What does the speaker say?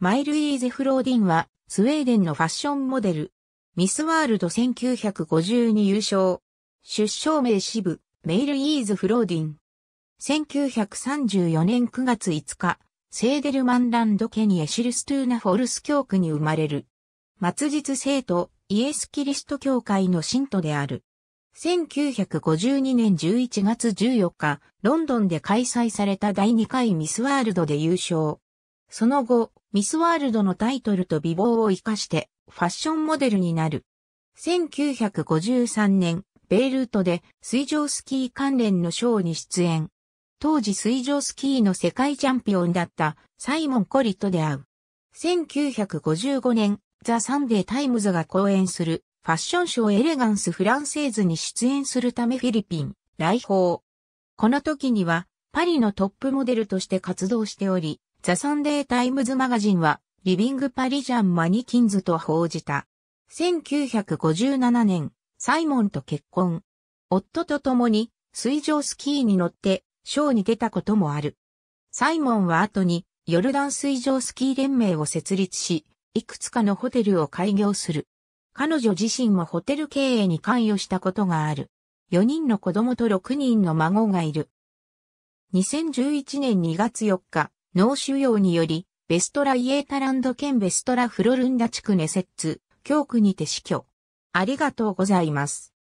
マイルイーゼ・フローディンは、スウェーデンのファッションモデル。ミスワールド1952優勝。出生名支部、メイルイーズ・フローディン。1934年9月5日、セーデルマンランドケニエシルストゥーナフォルス教区に生まれる。末日生徒、イエス・キリスト教会の信徒である。1952年11月14日、ロンドンで開催された第2回ミスワールドで優勝。その後、ミスワールドのタイトルと美貌を活かしてファッションモデルになる。1953年、ベイルートで水上スキー関連のショーに出演。当時水上スキーの世界チャンピオンだったサイモン・コリと出会う。1955年、ザ・サンデー・タイムズが講演するファッションショーエレガンス・フランセーズに出演するためフィリピン、来訪。この時にはパリのトップモデルとして活動しており、ザ・サンデー・タイムズ・マガジンは、リビング・パリジャン・マニキンズと報じた。1957年、サイモンと結婚。夫と共に、水上スキーに乗って、ショーに出たこともある。サイモンは後に、ヨルダン水上スキー連盟を設立し、いくつかのホテルを開業する。彼女自身もホテル経営に関与したことがある。4人の子供と6人の孫がいる。2011年2月4日、脳腫瘍により、ベストライエータランド県ベストラフロルンダ地区ネセッツ、教区にて死去。ありがとうございます。